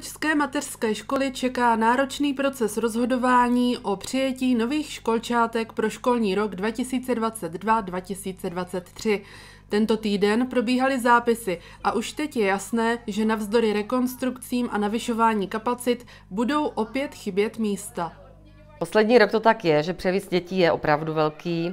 Skopečské mateřské školy čeká náročný proces rozhodování o přijetí nových školčátek pro školní rok 2022-2023. Tento týden probíhaly zápisy a už teď je jasné, že navzdory rekonstrukcím a navyšování kapacit budou opět chybět místa. Poslední rok to tak je, že převis dětí je opravdu velký.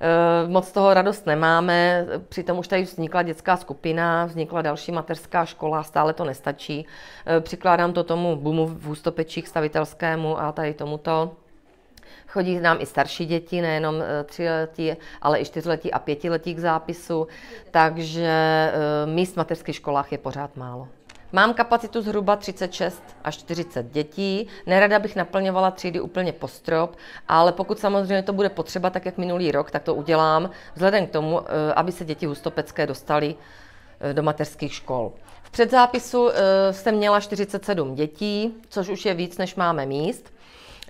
Ehm, moc toho radost nemáme, přitom už tady vznikla dětská skupina, vznikla další mateřská škola, stále to nestačí. Ehm, přikládám to tomu boomu v ústopečích stavitelskému a tady tomuto. Chodí nám i starší děti, nejenom eh, tříletí, ale i čtyřletí a pětiletí k zápisu, takže ehm, míst v mateřských školách je pořád málo. Mám kapacitu zhruba 36 až 40 dětí. Nerada bych naplňovala třídy úplně po strop, ale pokud samozřejmě to bude potřeba, tak jak minulý rok, tak to udělám, vzhledem k tomu, eh, aby se děti hustopecké dostaly eh, do mateřských škol. V předzápisu eh, jsem měla 47 dětí, což už je víc, než máme míst.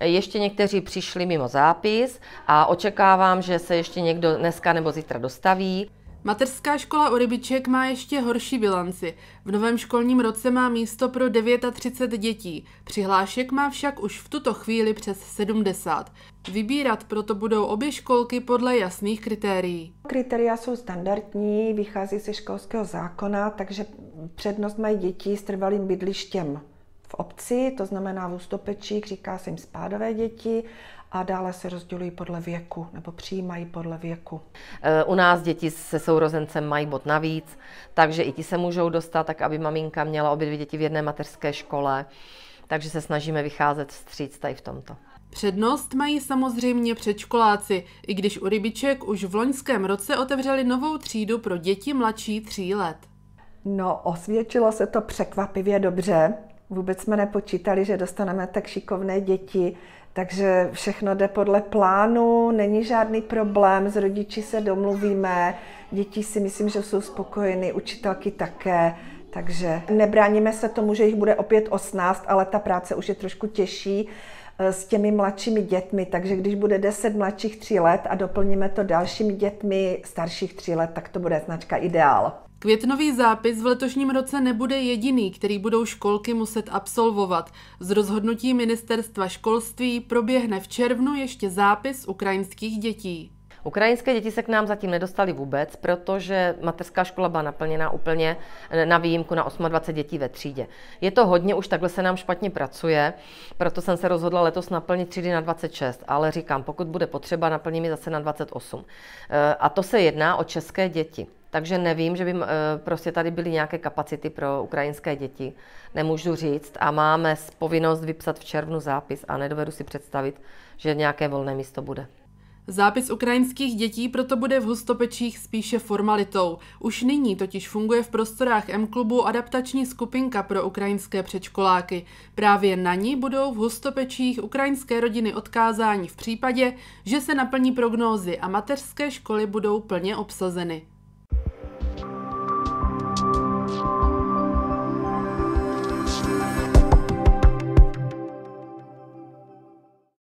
Ještě někteří přišli mimo zápis a očekávám, že se ještě někdo dneska nebo zítra dostaví. Materská škola u rybiček má ještě horší bilanci. V novém školním roce má místo pro 39 dětí. Přihlášek má však už v tuto chvíli přes 70. Vybírat proto budou obě školky podle jasných kritérií. Kritéria jsou standardní, vychází ze školského zákona, takže přednost mají děti s trvalým bydlištěm obci, to znamená v ústopečích, říká se jim spádové děti a dále se rozdělují podle věku nebo přijímají podle věku. E, u nás děti se sourozencem mají bod navíc, takže i ti se můžou dostat, tak aby maminka měla obě dvě děti v jedné mateřské škole. Takže se snažíme vycházet vstříc tady v tomto. Přednost mají samozřejmě předškoláci, i když u rybiček už v loňském roce otevřeli novou třídu pro děti mladší tří let. No, osvědčilo se to překvapivě dobře. Vůbec jsme nepočítali, že dostaneme tak šikovné děti, takže všechno jde podle plánu, není žádný problém, s rodiči se domluvíme, děti si myslím, že jsou spokojeny, učitelky také. Takže nebráníme se tomu, že jich bude opět 18, ale ta práce už je trošku těžší. Eh, s těmi mladšími dětmi. Takže když bude 10 mladších 3 let a doplníme to dalšími dětmi starších 3 let, tak to bude značka ideál. Květnový zápis v letošním roce nebude jediný, který budou školky muset absolvovat. Z rozhodnutí ministerstva školství proběhne v červnu ještě zápis ukrajinských dětí. Ukrajinské děti se k nám zatím nedostaly vůbec, protože mateřská škola byla naplněná úplně eh, na výjimku na 28 dětí ve třídě. Je to hodně, už takhle se nám špatně pracuje, proto jsem se rozhodla letos naplnit třídy na 26, ale říkám, pokud bude potřeba, naplním je zase na 28. Eh, a to se jedná o české děti. Takže nevím, že by eh, prostě tady byly nějaké kapacity pro ukrajinské děti. Nemůžu říct. A máme povinnost vypsat v červnu zápis a nedovedu si představit, že nějaké volné místo bude. Zápis ukrajinských dětí proto bude v Hostopečích spíše formalitou. Už nyní totiž funguje v prostorách M-klubu adaptační skupinka pro ukrajinské předškoláky. Právě na ní budou v Hostopečích ukrajinské rodiny odkázání v případě, že se naplní prognózy a mateřské školy budou plně obsazeny.